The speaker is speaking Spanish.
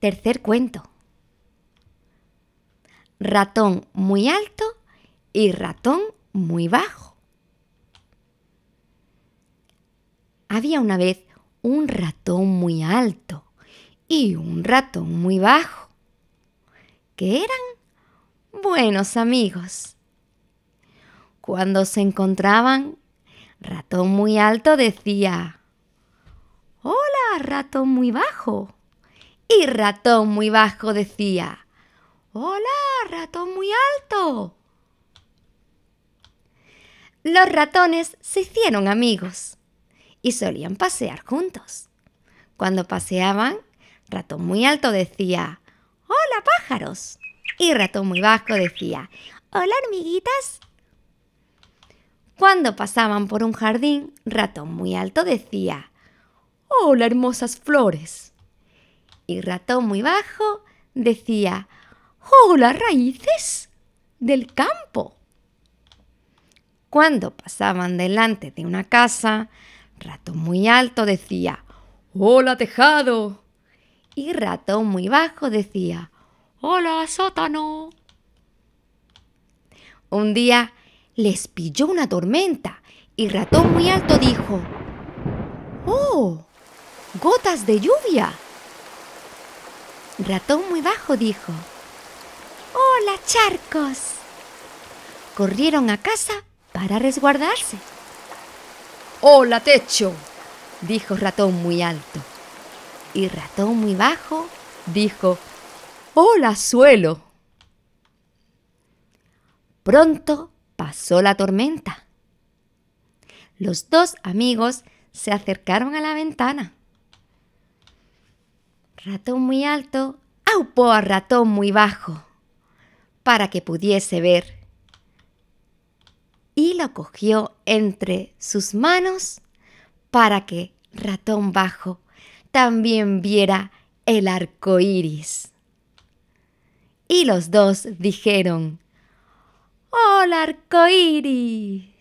Tercer cuento. Ratón muy alto y ratón muy bajo. Había una vez un ratón muy alto y un ratón muy bajo, que eran buenos amigos. Cuando se encontraban, ratón muy alto decía, Hola, ratón muy bajo y Ratón muy bajo decía, Hola, ratón muy alto. Los ratones se hicieron amigos y solían pasear juntos. Cuando paseaban, ratón muy alto decía, Hola, pájaros. Y ratón muy bajo decía, Hola, hormiguitas. Cuando pasaban por un jardín, ratón muy alto decía, Hola, hermosas flores y ratón muy bajo decía, hola raíces del campo! Cuando pasaban delante de una casa, ratón muy alto decía, ¡Hola, tejado! Y ratón muy bajo decía, ¡Hola, sótano! Un día les pilló una tormenta y ratón muy alto dijo, ¡Oh! ¡Gotas de lluvia! Ratón muy bajo dijo, ¡Hola, charcos! Corrieron a casa para resguardarse. ¡Hola, techo! dijo Ratón muy alto. Y Ratón muy bajo dijo, ¡Hola, suelo! Pronto pasó la tormenta. Los dos amigos se acercaron a la ventana ratón muy alto aupó a ratón muy bajo para que pudiese ver y lo cogió entre sus manos para que ratón bajo también viera el arco iris. Y los dos dijeron: ¡Hola, arco iris!